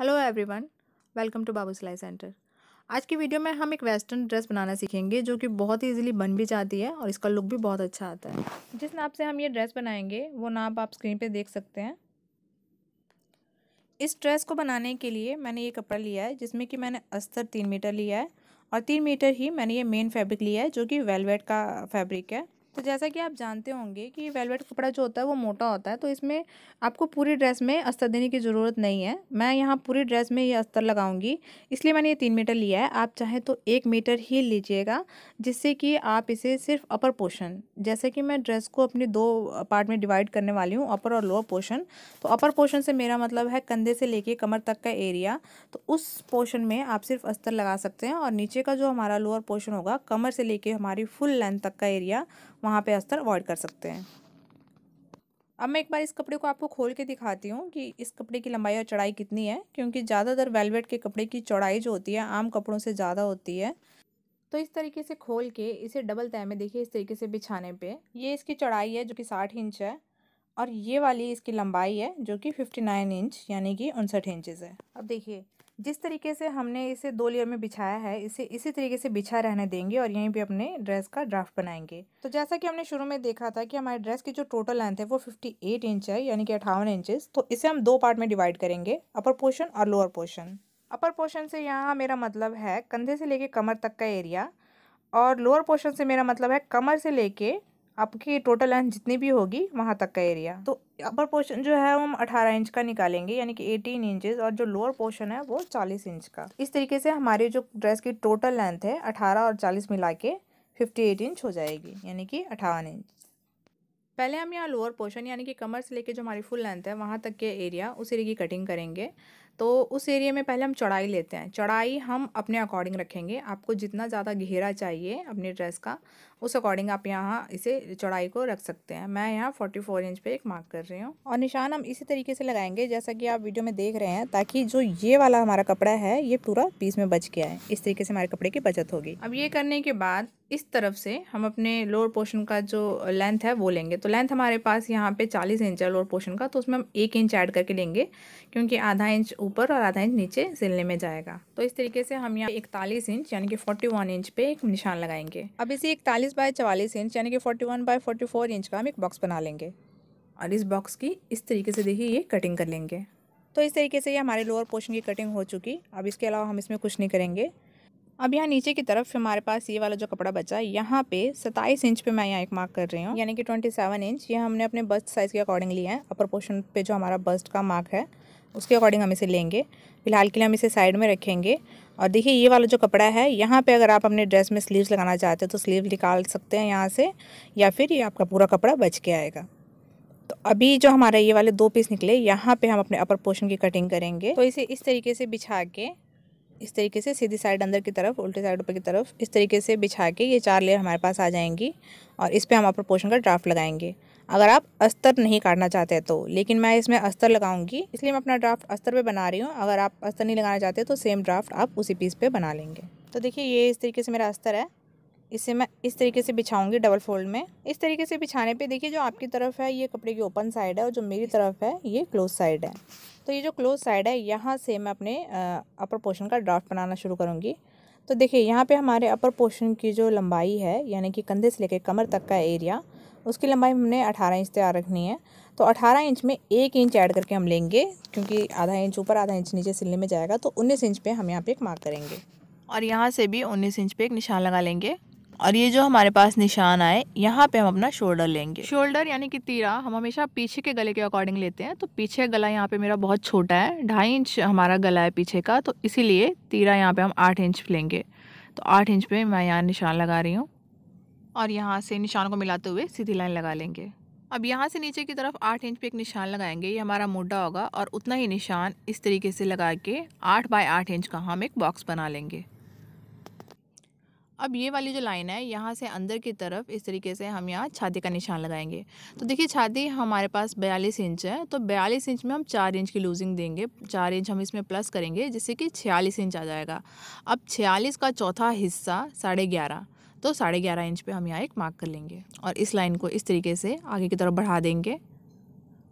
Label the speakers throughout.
Speaker 1: hello everyone welcome to Babu सिलाई centre आज की वीडियो में हम एक वेस्टर्न ड्रेस बनाना सीखेंगे जो कि बहुत ही इजीली बन भी जाती है और इसका लुक भी बहुत अच्छा आता है जिस नाप से हम ये ड्रेस बनाएंगे वो नाप आप स्क्रीन पे देख सकते हैं इस ड्रेस को बनाने के लिए मैंने ये कपड़ा लिया है जिसमें कि मैंने अस्तर तीन मीटर लिया है और तीन मीटर ही मैंने ये मेन फैब्रिक लिया है जो कि वेलवेट का फैब्रिक है तो जैसा कि आप जानते होंगे कि वेलवेट कपड़ा जो होता है वो मोटा होता है तो इसमें आपको पूरी ड्रेस में अस्तर देने की ज़रूरत नहीं है मैं यहाँ पूरी ड्रेस में ये अस्तर लगाऊंगी इसलिए मैंने ये तीन मीटर लिया है आप चाहे तो एक मीटर ही लीजिएगा जिससे कि आप इसे सिर्फ अपर पोर्शन जैसे कि मैं ड्रेस को अपने दो पार्ट में डिवाइड करने वाली हूँ अपर और लोअर पोर्शन तो अपर पोर्शन से मेरा मतलब है कंधे से लेके कमर तक का एरिया तो उस पोर्शन में आप सिर्फ अस्तर लगा सकते हैं और नीचे का जो हमारा लोअर पोर्शन होगा कमर से लेके हमारी फुल लेंथ तक का एरिया वहाँ पे अस्तर अवॉइड कर सकते हैं अब मैं एक बार इस कपड़े को आपको खोल के दिखाती हूँ कि इस कपड़े की लंबाई और चौड़ाई कितनी है क्योंकि ज़्यादातर वेलवेट के कपड़े की चौड़ाई जो होती है आम कपड़ों से ज़्यादा होती है तो इस तरीके से खोल के इसे डबल तय में देखिए इस तरीके से बिछाने पे ये इसकी चौड़ाई है जो कि साठ इंच है और ये वाली इसकी लंबाई है जो कि फिफ्टी नाइन इंच यानी कि उनसठ इंचज़ है अब देखिए जिस तरीके से हमने इसे दो लेयर में बिछाया है इसे इसी तरीके से बिछा रहने देंगे और यहीं पे अपने ड्रेस का ड्राफ्ट बनाएंगे तो जैसा कि हमने शुरू में देखा था कि हमारे ड्रेस की जो टोटल लेंथ है वो 58 इंच है यानी कि अठावन इंचेस तो इसे हम दो पार्ट में डिवाइड करेंगे अपर पोर्शन और लोअर पोर्शन अपर पोर्शन से यहाँ मेरा मतलब है कंधे से लेके कमर तक का एरिया और लोअर पोर्शन से मेरा मतलब है कमर से लेके आपकी टोटल लेंथ जितनी भी होगी वहाँ तक का एरिया तो अपर पोर्शन जो है वो हम 18 इंच का निकालेंगे यानी कि 18 इंचेस और जो लोअर पोर्शन है वो 40 इंच का इस तरीके से हमारी जो ड्रेस की टोटल लेंथ है 18 और 40 मिला के फिफ्टी इंच हो जाएगी यानी कि अठावन इंच पहले हम यहाँ लोअर पोर्शन यानी कि कमर से लेके जो हमारी फुल लेंथ है वहाँ तक के एरिया उस एरिए की कटिंग करेंगे तो उस एरिया में पहले हम चौड़ाई लेते हैं चौड़ाई हम अपने अकॉर्डिंग रखेंगे आपको जितना ज़्यादा घेरा चाहिए अपने ड्रेस का उस अकॉर्डिंग आप यहाँ इसे चौड़ाई को रख सकते हैं मैं यहाँ फोर्टी फोर इंच पे एक मार्क कर रही हूँ और निशान हम इसी तरीके से लगाएंगे जैसा कि आप वीडियो में देख रहे हैं ताकि जो ये वाला हमारा कपड़ा है ये पूरा पीस में बच गया है इस तरीके से हमारे कपड़े की बचत होगी अब ये करने के बाद इस तरफ से हम अपने लोअर पोर्शन का जो लेंथ है वो लेंगे तो लेंथ हमारे पास यहाँ पे 40 इंच है लोअर पोर्शन का तो उसमें हम एक इंच ऐड करके लेंगे क्योंकि आधा इंच ऊपर और आधा इंच नीचे सिलने में जाएगा तो इस तरीके से हम यहाँ इकतालीस इंच यानी कि फोर्टी वन इंच पे एक निशान लगाएंगे अब इसी इकतालीस बाय चवालीस इंच यानी कि forty one by forty four inch का हम एक बॉक्स बना लेंगे और इस बॉक्स की इस तरीके से देखिए ये कटिंग कर लेंगे तो इस तरीके से ये हमारे लोअर पोर्शन की कटिंग हो चुकी अब इसके अलावा हम इसमें कुछ नहीं करेंगे अब यहाँ नीचे की तरफ हमारे पास ये वाला जो कपड़ा बचा है यहाँ पे सत्ताईस इंच पे मैं यहाँ एक मार्क कर रही हूँ यानी कि 27 इंच ये हमने अपने बस्ट साइज़ के अकॉर्डिंग लिया है अपर पोर्शन पे जो हमारा बस्ट का मार्क है उसके अकॉर्डिंग हम इसे लेंगे फिलहाल के लिए हम इसे साइड में रखेंगे और देखिए ये वाला जो कपड़ा है यहाँ पे अगर आप अपने ड्रेस में स्लीव्स लगाना चाहते हैं तो स्लीव निकाल सकते हैं यहाँ से या फिर ये आपका पूरा कपड़ा बच के आएगा तो अभी जो हमारा ये वाले दो पीस निकले यहाँ पे हम अपने अपर पोर्शन की कटिंग करेंगे तो इसे इस तरीके से बिछा के इस तरीके से सीधी साइड अंदर की तरफ उल्टी साइड ऊपर की तरफ इस तरीके से बिछा के ये चार लेयर हमारे पास आ जाएंगी और इस पर हम अपर पोर्शन का ड्राफ्ट लगाएंगे अगर आप अस्तर नहीं काटना चाहते तो लेकिन मैं इसमें अस्तर लगाऊंगी इसलिए मैं अपना ड्राफ्ट अस्तर पे बना रही हूँ अगर आप अस्तर नहीं लगाना चाहते तो सेम ड्राफ्ट आप उसी पीस पे बना लेंगे तो देखिए ये इस तरीके से मेरा अस्तर है इसे मैं इस तरीके से बिछाऊंगी डबल फोल्ड में इस तरीके से बिछाने पे देखिए जो आपकी तरफ है ये कपड़े की ओपन साइड है और जो मेरी तरफ है ये क्लोज साइड है तो ये जो क्लोज साइड है यहाँ से मैं अपने अपर पोर्शन का ड्राफ्ट बनाना शुरू करूँगी तो देखिए यहाँ पे हमारे अपर पोर्शन की जो लंबाई है यानी कि कंधे से लेकर कमर तक का एरिया उसकी लंबाई हमने अठारह इंच तैयार रखनी है तो अठारह इंच में एक इंच ऐड करके हम लेंगे क्योंकि आधा इंच ऊपर आधा इंच नीचे सिलने में जाएगा तो उन्नीस इंच पे हम यहाँ पे एक मार्क करेंगे और यहाँ से भी उन्नीस इंच पे एक निशान लगा लेंगे और ये जो हमारे पास निशान आए यहाँ पे हम अपना शोल्डर लेंगे शोल्डर यानी कि तीरा हम हमेशा पीछे के गले के अकॉर्डिंग लेते हैं तो पीछे गला यहाँ पे मेरा बहुत छोटा है ढाई इंच हमारा गला है पीछे का तो इसीलिए तीरा यहाँ पे हम आठ इंच लेंगे तो आठ इंच पे मैं यहाँ निशान लगा रही हूँ और यहाँ से निशान को मिलाते हुए सीधी लाइन लगा लेंगे अब यहाँ से नीचे की तरफ आठ इंच पे एक निशान लगाएंगे ये हमारा मुड्डा होगा और उतना ही निशान इस तरीके से लगा के आठ बाय आठ इंच का हम एक बॉक्स बना लेंगे अब ये वाली जो लाइन है यहाँ से अंदर की तरफ इस तरीके से हम यहाँ छाती का निशान लगाएंगे तो देखिए छाती हमारे पास बयालीस इंच है तो बयालीस इंच में हम चार इंच की लूजिंग देंगे चार इंच हम इसमें प्लस करेंगे जिससे कि छियालीस इंच आ जाएगा अब छियालीस का चौथा हिस्सा साढ़े ग्यारह तो साढ़े ग्यारह इंच पे हम यहाँ एक मार्क कर लेंगे और इस लाइन को इस तरीके से आगे की तरफ बढ़ा देंगे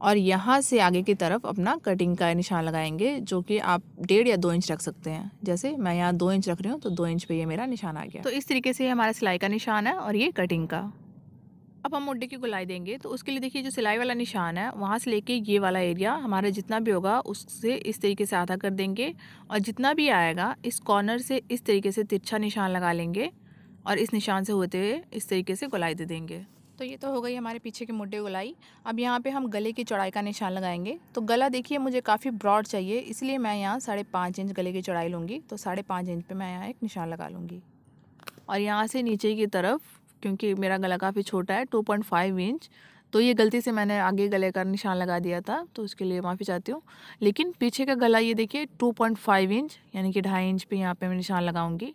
Speaker 1: और यहाँ से आगे की तरफ अपना कटिंग का निशान लगाएंगे जो कि आप डेढ़ या दो इंच रख सकते हैं जैसे मैं यहाँ दो इंच रख रही हूँ तो दो इंच पे ये मेरा निशान आ गया तो इस तरीके से हमारा सिलाई का निशान है और ये कटिंग का अब हम मुड्डे की गुलाई देंगे तो उसके लिए देखिए जो सिलाई वाला निशान है वहाँ से लेके ये वाला एरिया हमारा जितना भी होगा उससे इस तरीके से आधा कर देंगे और जितना भी आएगा इस कॉर्नर से इस तरीके से तिरछा निशान लगा लेंगे और इस निशान से होते हुए इस तरीके से गुलाई दे देंगे तो ये तो हो गई हमारे पीछे के मुड्डे गुलाई अब यहाँ पे हम गले की चौड़ाई का निशान लगाएंगे तो गला देखिए मुझे काफ़ी ब्रॉड चाहिए इसलिए मैं यहाँ साढ़े पाँच इंच गले की चौड़ाई लूँगी तो साढ़े पाँच इंच पे मैं यहाँ एक निशान लगा लूँगी और यहाँ से नीचे की तरफ क्योंकि मेरा गला काफ़ी छोटा है टू पॉइंट फाइव इंच तो ये गलती से मैंने आगे गले का निशान लगा दिया था तो उसके लिए माफ़ी चाहती हूँ लेकिन पीछे का गला ये देखिए टू पॉइंट फाइव इंच यानी कि ढाई इंच पर यहाँ पर मैं निशान लगाऊँगी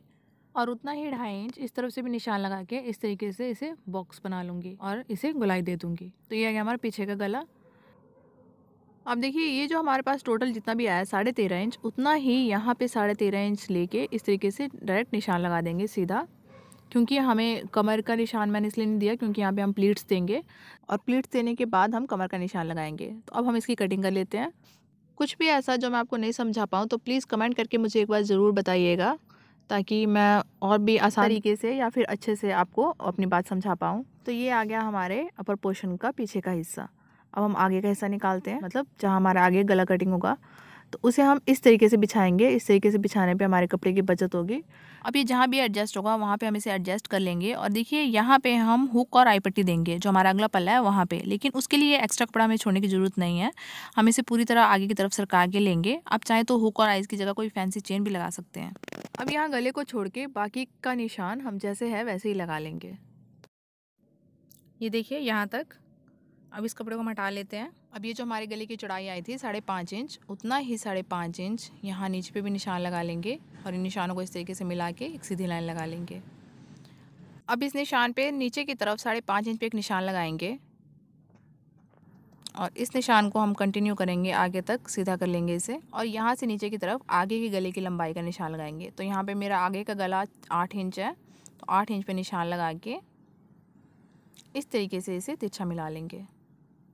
Speaker 1: और उतना ही ढाई इंच इस तरफ से भी निशान लगा के इस तरीके से इसे बॉक्स बना लूँगी और इसे गुलाई दे दूँगी तो ये आ गया हमारा पीछे का गला अब देखिए ये जो हमारे पास टोटल जितना भी आया साढ़े तेरह इंच उतना ही यहाँ पे साढ़े तेरह इंच लेके इस तरीके से डायरेक्ट निशान लगा देंगे सीधा क्योंकि हमें कमर का निशान मैंने इसलिए नहीं दिया क्योंकि यहाँ पे हम प्लीट्स देंगे और प्लीट्स देने के बाद हम कमर का निशान लगाएंगे तो अब हम इसकी कटिंग कर लेते हैं कुछ भी ऐसा जो मैं आपको नहीं समझा पाऊँ तो प्लीज़ कमेंट करके मुझे एक बार ज़रूर बताइएगा ताकि मैं और भी आसान तरीके से या फिर अच्छे से आपको अपनी बात समझा पाऊँ तो ये आ गया हमारे अपर पोर्शन का पीछे का हिस्सा अब हम आगे का हिस्सा निकालते हैं मतलब जहाँ हमारा आगे गला कटिंग होगा तो उसे हम इस तरीके से बिछाएंगे इस तरीके से बिछाने पे हमारे कपड़े की बचत होगी अब ये जहाँ भी एडजस्ट होगा वहाँ पे हम इसे एडजस्ट कर लेंगे और देखिए यहाँ पे हम हुक और आई पट्टी देंगे जो हमारा अगला पल्ला है वहाँ पे लेकिन उसके लिए एक्स्ट्रा कपड़ा हमें छोड़ने की ज़रूरत नहीं है हम इसे पूरी तरह आगे की तरफ सरका के लेंगे आप चाहें तो हुक और आइज़ की जगह कोई फैंसी चेन भी लगा सकते हैं अब यहाँ गले को छोड़ के बाकी का निशान हम जैसे है वैसे ही लगा लेंगे ये देखिए यहाँ तक अब इस कपड़े को हम हटा लेते हैं अब ये जो हमारे गले की चौड़ाई आई थी साढ़े पाँच इंच उतना ही साढ़े पाँच इंच यहाँ नीचे पे भी निशान लगा लेंगे और इन निशानों को इस तरीके से मिला के एक सीधी लाइन लगा लेंगे अब इस निशान पे नीचे की तरफ साढ़े पाँच इंच पे एक निशान लगाएंगे और इस निशान को हम कंटिन्यू करेंगे आगे तक सीधा कर लेंगे इसे और यहाँ से नीचे की तरफ आगे की गले की लंबाई का निशान लगाएंगे तो यहाँ पर मेरा आगे का गला आठ इंच है तो आठ इंच पर निशान लगा के इस तरीके से इसे तिरछा मिला लेंगे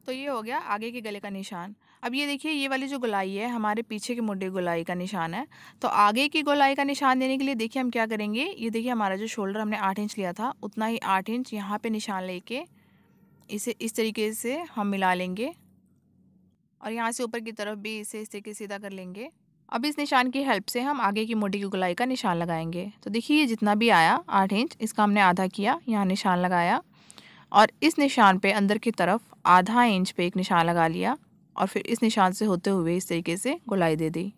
Speaker 1: तो ये हो गया आगे के गले का निशान अब ये देखिए ये वाली जो गुलाई है हमारे पीछे के मुड्ढे गुलाई का निशान है तो आगे की गुलाई का निशान देने के लिए देखिए हम क्या करेंगे ये देखिए हमारा जो शोल्डर हमने आठ इंच लिया था उतना ही आठ इंच यहाँ पे निशान लेके इसे इस तरीके से हम मिला लेंगे और यहाँ से ऊपर की तरफ भी इसे इस तरीके सीधा कर लेंगे अब इस निशान की हेल्प से हम आगे की मोटी की गुलाई का निशान लगाएंगे तो देखिए ये जितना भी आया आठ इंच इसका हमने आधा किया यहाँ निशान लगाया और इस निशान पे अंदर की तरफ आधा इंच पे एक निशान लगा लिया और फिर इस निशान से होते हुए इस तरीके से गुलाई दे दी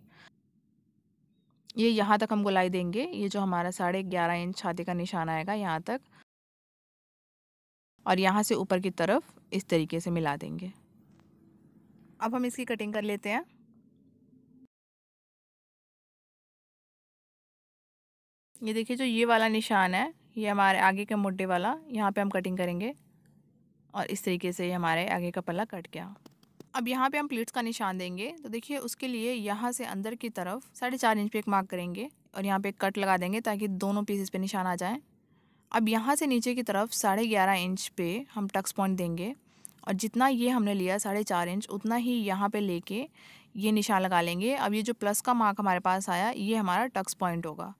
Speaker 1: ये यहाँ तक हम गुलाई देंगे ये जो हमारा साढ़े ग्यारह इंच छाती का निशान आएगा यहाँ तक और यहाँ से ऊपर की तरफ इस तरीके से मिला देंगे अब हम इसकी कटिंग कर लेते हैं ये देखिए जो ये वाला निशान है ये हमारे आगे के मुड्डे वाला यहाँ पे हम कटिंग करेंगे और इस तरीके से ये हमारे आगे का पल्ला कट गया अब यहाँ पे हम प्लेट्स का निशान देंगे तो देखिए उसके लिए यहाँ से अंदर की तरफ साढ़े चार इंच पे एक मार्क करेंगे और यहाँ पे एक कट लगा देंगे ताकि दोनों पीसेस पे निशान आ जाए अब यहाँ से नीचे की तरफ साढ़े ग्यारह इंच पे हम टक्स पॉइंट देंगे और जितना ये हमने लिया साढ़े चार इंच उतना ही यहाँ पे लेके ये निशान लगा लेंगे अब ये जो प्लस का मार्क हमारे पास आया ये हमारा टक्स पॉइंट होगा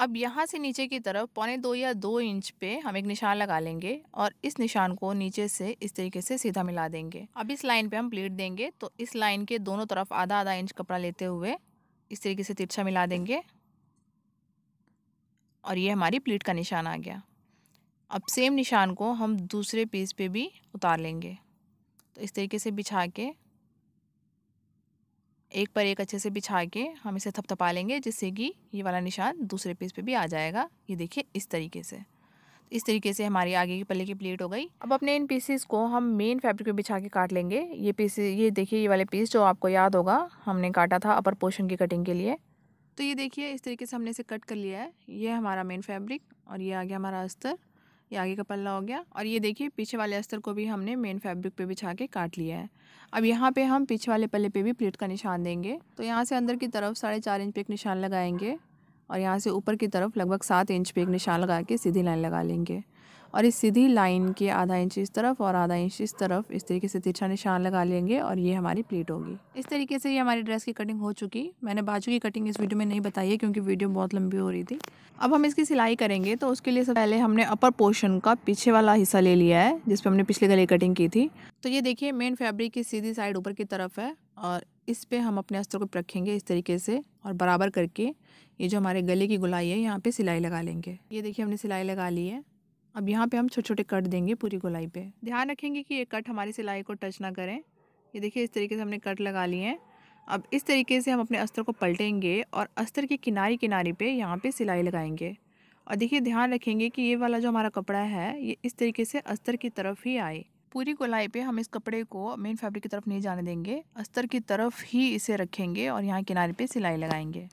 Speaker 1: अब यहाँ से नीचे की तरफ पौने दो या दो इंच पे हम एक निशान लगा लेंगे और इस निशान को नीचे से इस तरीके से सीधा मिला देंगे अब इस लाइन पे हम प्लेट देंगे तो इस लाइन के दोनों तरफ आधा आधा इंच कपड़ा लेते हुए इस तरीके से तिरछा मिला देंगे और ये हमारी प्लीट का निशान आ गया अब सेम निशान को हम दूसरे पीस पर भी उतार लेंगे तो इस तरीके से बिछा के एक पर एक अच्छे से बिछा के हम इसे थपथपा लेंगे जिससे कि ये वाला निशान दूसरे पीस पे भी आ जाएगा ये देखिए इस तरीके से इस तरीके से हमारी आगे की पल्ले की प्लेट हो गई अब अपने इन पीसेस को हम मेन फैब्रिक पे बिछा के काट लेंगे ये पीसे ये देखिए ये वाले पीस जो आपको याद होगा हमने काटा था अपर पोर्शन की कटिंग के लिए तो ये देखिए इस तरीके से हमने इसे कट कर लिया है ये हमारा मेन फैब्रिक और ये आ गया हमारा अस्तर ये आगे का पल्ला हो गया और ये देखिए पीछे वाले अस्तर को भी हमने मेन फैब्रिक पे बिछा के काट लिया है अब यहाँ पे हम पीछे वाले पल्ले पे भी प्लेट का निशान देंगे तो यहाँ से अंदर की तरफ साढ़े चार इंच पे एक निशान लगाएंगे और यहाँ से ऊपर की तरफ लगभग सात इंच पे एक निशान लगा के सीधी लाइन लगा लेंगे और इस सीधी लाइन के आधा इंच इस तरफ और आधा इंच इस तरफ इस तरीके से तिरछा निशान लगा लेंगे और ये हमारी प्लेट होगी इस तरीके से ये हमारी ड्रेस की कटिंग हो चुकी मैंने बाजू की कटिंग इस वीडियो में नहीं बताई है क्योंकि वीडियो बहुत लंबी हो रही थी अब हम इसकी सिलाई करेंगे तो उसके लिए सबसे पहले हमने अपर पोर्शन का पीछे वाला हिस्सा ले लिया है जिसपे हमने पिछले गले कटिंग की थी तो ये देखिए मेन फैब्रिक की सीधी साइड ऊपर की तरफ है और इस पे हम अपने अस्तर को रखेंगे इस तरीके से और बराबर करके ये जो हमारे गले की गुलाई है यहाँ पे सिलाई लगा लेंगे ये देखिए हमने सिलाई लगा ली है अब यहाँ पे हम छोटे छोटे कट देंगे पूरी गोलाई पे ध्यान रखेंगे कि ये कट हमारी सिलाई को टच ना करें ये देखिए इस तरीके से हमने कट लगा लिए हैं अब इस तरीके से हम अपने अस्तर को पलटेंगे और अस्तर के किनारे किनारे पे यहाँ पे सिलाई लगाएंगे और देखिए ध्यान रखेंगे कि ये वाला जो हमारा कपड़ा है ये इस तरीके से अस्तर की तरफ ही आए पूरी गोलाई पे हम इस कपड़े को मेन फैब्रिक की तरफ नहीं जाने देंगे अस्तर की तरफ ही इसे रखेंगे और यहाँ किनारे पे सिलाई लगाएंगे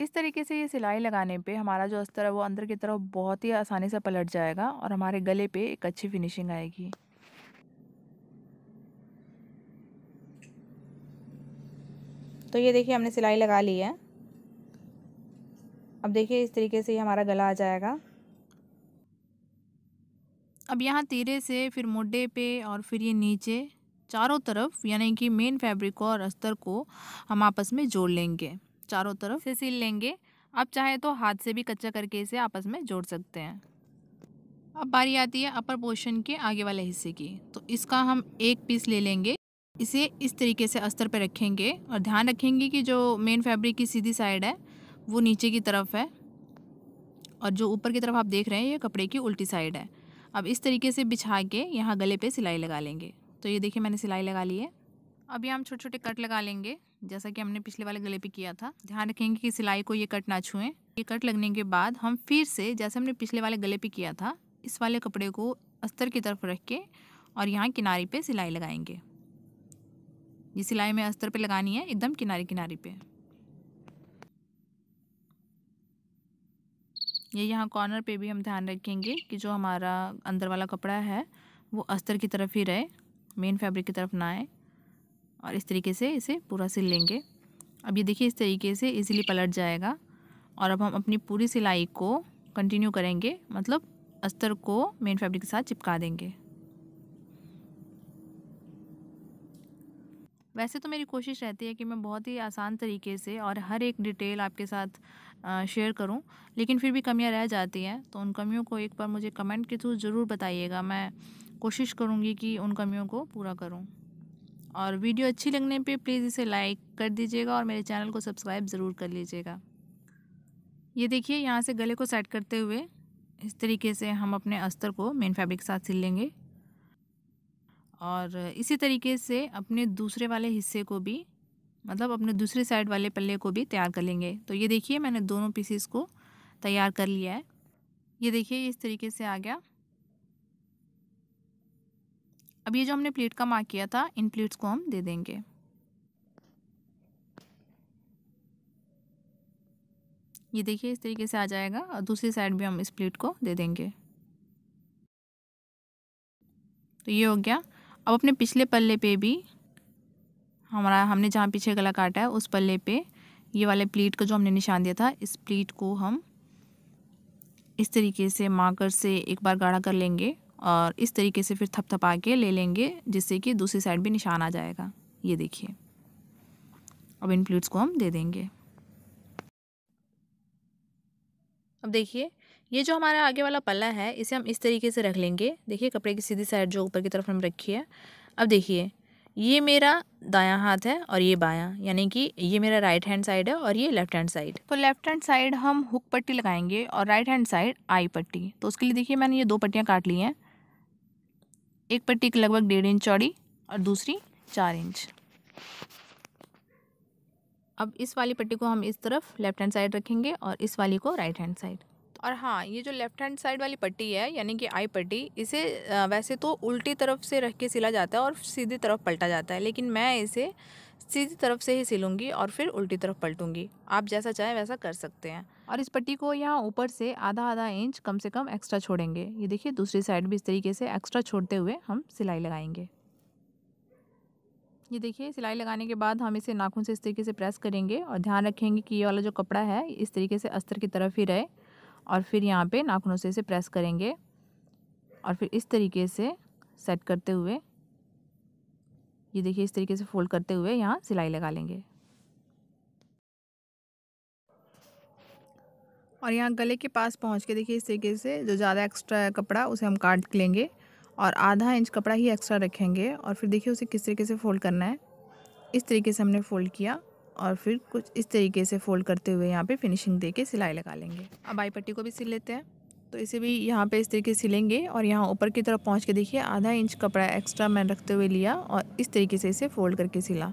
Speaker 1: इस तरीके से ये सिलाई लगाने पे हमारा जो अस्तर है वो अंदर की तरफ बहुत ही आसानी से पलट जाएगा और हमारे गले पे एक अच्छी फिनिशिंग आएगी तो ये देखिए हमने सिलाई लगा ली है अब देखिए इस तरीके से ये हमारा गला आ जाएगा अब यहाँ तीरे से फिर मुड्डे पे और फिर ये नीचे चारों तरफ यानी कि मेन फैब्रिक और अस्तर को हम आपस में जोड़ लेंगे चारों तरफ से सील लेंगे आप चाहे तो हाथ से भी कच्चा करके इसे आपस में जोड़ सकते हैं अब बारी आती है अपर पोर्शन के आगे वाले हिस्से की तो इसका हम एक पीस ले लेंगे इसे इस तरीके से अस्तर पर रखेंगे और ध्यान रखेंगे कि जो मेन फैब्रिक की सीधी साइड है वो नीचे की तरफ है और जो ऊपर की तरफ आप देख रहे हैं ये कपड़े की उल्टी साइड है अब इस तरीके से बिछा के यहाँ गले पे सिलाई लगा लेंगे तो ये देखिए मैंने सिलाई लगा ली है अभी हम छोटे छोटे कट लगा लेंगे जैसा कि हमने पिछले वाले गले पे किया था ध्यान रखेंगे कि सिलाई को ये कट ना छुए ये कट लगने के बाद हम फिर से जैसे हमने पिछले वाले गले पे किया था इस वाले कपड़े को अस्तर की तरफ रख के और यहाँ किनारे पे सिलाई लगाएंगे ये सिलाई में अस्तर पे लगानी है एकदम किनारे किनारे पे ये यहाँ कॉर्नर पे भी हम ध्यान रखेंगे कि जो हमारा अंदर वाला कपड़ा है वो अस्तर की तरफ ही रहे मेन फैब्रिक की तरफ ना आए और इस तरीके से इसे पूरा सिल लेंगे अब ये देखिए इस तरीके से इजीली पलट जाएगा और अब हम अपनी पूरी सिलाई को कंटिन्यू करेंगे मतलब अस्तर को मेन फैब्रिक के साथ चिपका देंगे वैसे तो मेरी कोशिश रहती है कि मैं बहुत ही आसान तरीके से और हर एक डिटेल आपके साथ शेयर करूं लेकिन फिर भी कमियां रह जाती हैं तो उन कमियों को एक बार मुझे कमेंट के थ्रू ज़रूर बताइएगा मैं कोशिश करूंगी कि उन कमियों को पूरा करूं और वीडियो अच्छी लगने पे प्लीज़ इसे लाइक कर दीजिएगा और मेरे चैनल को सब्सक्राइब ज़रूर कर लीजिएगा ये देखिए यहाँ से गले को सेट करते हुए इस तरीके से हम अपने अस्तर को मेन फैब्रिक के साथ सिल लेंगे और इसी तरीके से अपने दूसरे वाले हिस्से को भी मतलब अपने दूसरे साइड वाले पल्ले को भी तैयार कर लेंगे तो ये देखिए मैंने दोनों पीसीस को तैयार कर लिया है ये देखिए इस तरीके से आ गया अब ये जो हमने प्लेट का मार्क किया था इन प्लेट्स को हम दे देंगे ये देखिए इस तरीके से आ जाएगा और दूसरी साइड भी हम इस प्लेट को दे देंगे तो ये हो गया अब अपने पिछले पल्ले पे भी हमारा हमने जहाँ पीछे गला काटा है उस पल्ले पे ये वाले प्लेट का जो हमने निशान दिया था इस प्लीट को हम इस तरीके से मार्कर से एक बार गाढ़ा कर लेंगे और इस तरीके से फिर थपथपा के ले लेंगे जिससे कि दूसरी साइड भी निशान आ जाएगा ये देखिए अब इन प्लेट्स को हम दे देंगे अब देखिए ये जो हमारा आगे वाला पल्ला है इसे हम इस तरीके से रख लेंगे देखिए कपड़े की सीधी साइड जो ऊपर की तरफ हम रखी है अब देखिए ये मेरा दायां हाथ है और ये बायां यानी कि ये मेरा राइट हैंड साइड है और ये लेफ्ट हैंड साइड तो लेफ्ट हैंड साइड हम हुक पट्टी लगाएंगे और राइट हैंड साइड आई पट्टी तो उसके लिए देखिए मैंने ये दो पट्टियाँ काट ली हैं एक पट्टी की लगभग डेढ़ इंच चौड़ी और दूसरी चार इंच अब इस वाली पट्टी को हम इस तरफ लेफ्ट हैंड साइड रखेंगे और इस वाली को राइट हैंड साइड और हाँ ये जो लेफ्ट हैंड साइड वाली पट्टी है यानी कि आई पट्टी इसे वैसे तो उल्टी तरफ से रख के सिला जाता है और सीधी तरफ पलटा जाता है लेकिन मैं इसे सीधी तरफ से ही सिलूँगी और फिर उल्टी तरफ पलटूँगी आप जैसा चाहें वैसा कर सकते हैं और इस पट्टी को यहाँ ऊपर से आधा आधा इंच कम से कम एक्स्ट्रा छोड़ेंगे ये देखिए दूसरी साइड भी इस तरीके से एक्स्ट्रा छोड़ते हुए हम सिलाई लगाएंगे ये देखिए सिलाई लगाने के बाद हम इसे नाखून से इस तरीके से प्रेस करेंगे और ध्यान रखेंगे कि ये वाला जो कपड़ा है इस तरीके से अस्तर की तरफ ही रहे और फिर यहाँ पे नाखूनों से इसे प्रेस करेंगे और फिर इस तरीके से सेट करते हुए ये देखिए इस तरीके से फोल्ड करते हुए यहाँ सिलाई लगा लेंगे और यहाँ गले के पास पहुँच के देखिए इस तरीके से जो ज़्यादा एक्स्ट्रा कपड़ा उसे हम काट लेंगे और आधा इंच कपड़ा ही एक्स्ट्रा रखेंगे और फिर देखिए उसे किस तरीके से फ़ोल्ड करना है इस तरीके से हमने फ़ोल्ड किया और फिर कुछ इस तरीके से फ़ोल्ड करते हुए यहाँ पे फिनिशिंग दे के सिलाई लगा लेंगे अब आई पट्टी को भी सिल लेते हैं तो इसे भी यहाँ पे इस तरीके से सिलेंगे और यहाँ ऊपर की तरफ पहुँच के देखिए आधा इंच कपड़ा एक्स्ट्रा मैंने रखते हुए लिया और इस तरीके से इसे फ़ोल्ड करके सिला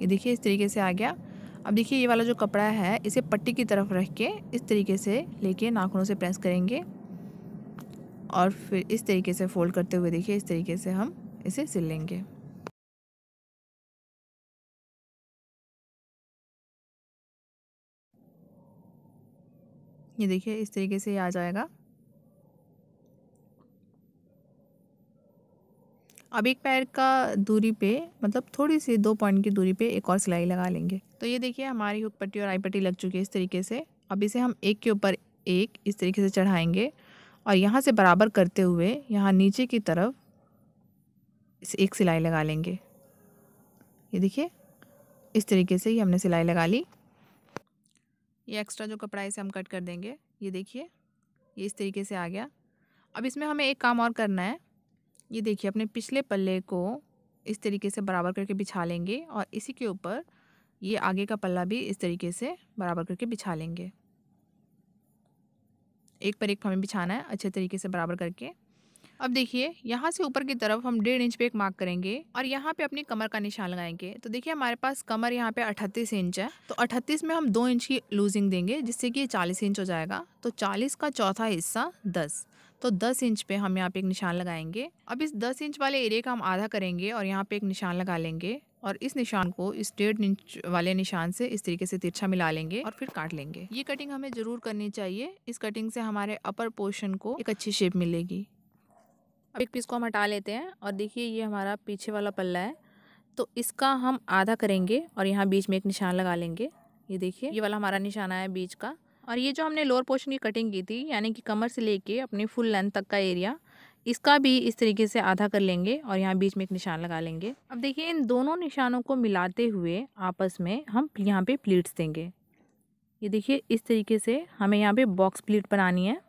Speaker 1: ये देखिए इस तरीके से आ गया अब देखिए ये वाला जो कपड़ा है इसे पट्टी की तरफ रख के इस तरीके से लेके नाखूनों से प्रेस करेंगे और फिर इस तरीके से फोल्ड करते हुए देखिए इस तरीके से हम इसे सिल लेंगे ये देखिए इस तरीके से ये आ जाएगा अब एक पैर का दूरी पे मतलब थोड़ी सी दो पॉइंट की दूरी पे एक और सिलाई लगा लेंगे तो ये देखिए हमारी हुक पट्टी और आई पट्टी लग चुकी है इस तरीके से अब इसे हम एक के ऊपर एक इस तरीके से चढ़ाएंगे और यहाँ से बराबर करते हुए यहाँ नीचे की तरफ एक सिलाई लगा लेंगे ये देखिए इस तरीके से ही हमने सिलाई लगा ली ये एक्स्ट्रा जो कपड़ा है इसे हम कट कर देंगे ये देखिए ये इस तरीके से आ गया अब इसमें हमें एक काम और करना है ये देखिए अपने पिछले पल्ले को इस तरीके से बराबर करके बिछा लेंगे और इसी के ऊपर ये आगे का पल्ला भी इस तरीके से बराबर करके बिछा लेंगे एक पर एक हमें बिछाना है अच्छे तरीके से बराबर करके अब देखिए यहाँ से ऊपर की तरफ हम डेढ़ इंच पे एक मार्क करेंगे और यहाँ पे अपनी कमर का निशान लगाएंगे तो देखिए हमारे पास कमर यहाँ पे 38 इंच है तो 38 में हम दो इंच की लूजिंग देंगे जिससे कि ये 40 इंच हो जाएगा तो 40 का चौथा हिस्सा दस तो 10 इंच पे हम यहाँ पे एक निशान लगाएंगे अब इस 10 इंच वाले एरिया का हम आधा करेंगे और यहाँ पे एक निशान लगा लेंगे और इस निशान को इस डेढ़ इंच वाले निशान से इस तरीके से तिरछा मिला लेंगे और फिर काट लेंगे ये कटिंग हमें ज़रूर करनी चाहिए इस कटिंग से हमारे अपर पोर्शन को एक अच्छी शेप मिलेगी अब एक पीस को हम हटा लेते हैं और देखिए ये हमारा पीछे वाला पल्ला है तो इसका हम आधा करेंगे और यहाँ बीच में एक निशान लगा लेंगे ये देखिए ये वाला हमारा निशान आया बीच का और ये जो हमने लोअर पोर्शन की कटिंग की थी यानी कि कमर से लेके अपने फुल लेंथ तक का एरिया इसका भी इस तरीके से आधा कर लेंगे और यहाँ बीच में एक निशान लगा लेंगे अब देखिए इन दोनों निशानों को मिलाते हुए आपस में हम यहाँ पे प्लीट्स देंगे ये देखिए इस तरीके से हमें यहाँ पे बॉक्स प्लीट बनानी है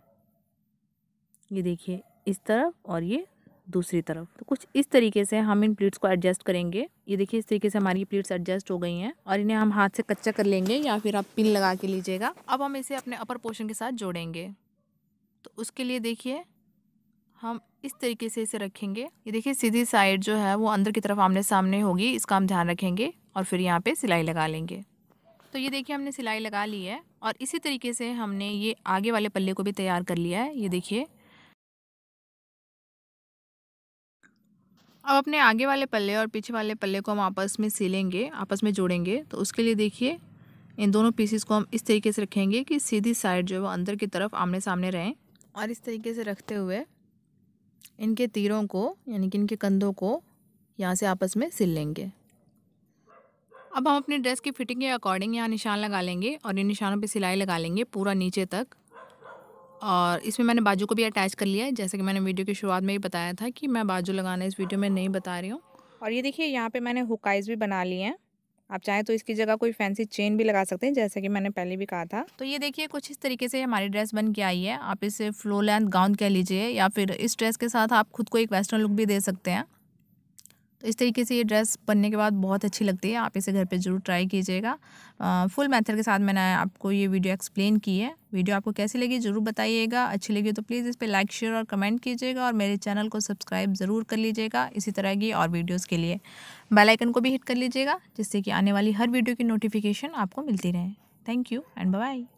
Speaker 1: ये देखिए इस तरफ और ये दूसरी तरफ तो कुछ इस तरीके से हम इन प्लेट्स को एडजस्ट करेंगे ये देखिए इस तरीके से हमारी प्लेट्स एडजस्ट हो गई हैं और इन्हें हम हाथ से कच्चा कर लेंगे या फिर आप पिन लगा के लीजिएगा अब हम इसे अपने अपर पोर्शन के साथ जोड़ेंगे तो उसके लिए देखिए हम इस तरीके से इसे रखेंगे ये देखिए सीधी साइड जो है वो अंदर की तरफ आमने सामने होगी इसका हम ध्यान रखेंगे और फिर यहाँ पर सिलाई लगा लेंगे तो ये देखिए हमने सिलाई लगा ली है और इसी तरीके से हमने ये आगे वाले पल्ले को भी तैयार कर लिया है ये देखिए अब अपने आगे वाले पल्ले और पीछे वाले पल्ले को हम आपस में सिलेंगे आपस में जोड़ेंगे तो उसके लिए देखिए इन दोनों पीसीस को हम इस तरीके से रखेंगे कि सीधी साइड जो है वो अंदर की तरफ आमने सामने रहें और इस तरीके से रखते हुए इनके तीरों को यानी कि इनके कंधों को यहाँ से आपस में सिल लेंगे अब हम अपने ड्रेस की फिटिंग के अकॉर्डिंग यहाँ निशान लगा लेंगे और इन निशानों पर सिलाई लगा लेंगे पूरा नीचे तक और इसमें मैंने बाजू को भी अटैच कर लिया है जैसे कि मैंने वीडियो की शुरुआत में ही बताया था कि मैं बाजू लगाना इस वीडियो में नहीं बता रही हूँ और ये देखिए यहाँ पे मैंने हुकाइज भी बना लिए हैं आप चाहें तो इसकी जगह कोई फैंसी चेन भी लगा सकते हैं जैसे कि मैंने पहले भी कहा था तो ये देखिए कुछ इस तरीके से हमारी ड्रेस बन के आई है आप इसे फ्लो लेंथ गाउन कह लीजिए या फिर इस ड्रेस के साथ आप खुद को एक वेस्टर्न लुक भी दे सकते हैं तो इस तरीके से ये ड्रेस बनने के बाद बहुत अच्छी लगती है आप इसे घर पे ज़रूर ट्राई कीजिएगा फुल मेथड के साथ मैंने आपको ये वीडियो एक्सप्लेन की है वीडियो आपको कैसी लगी ज़रूर बताइएगा अच्छी लगी तो प्लीज़ इस पर लाइक शेयर और कमेंट कीजिएगा और मेरे चैनल को सब्सक्राइब ज़रूर कर लीजिएगा इसी तरह की और वीडियोज़ के लिए बेलाइकन को भी हिट कर लीजिएगा जिससे कि आने वाली हर वीडियो की नोटिफिकेशन आपको मिलती रहे थैंक यू एंड बाय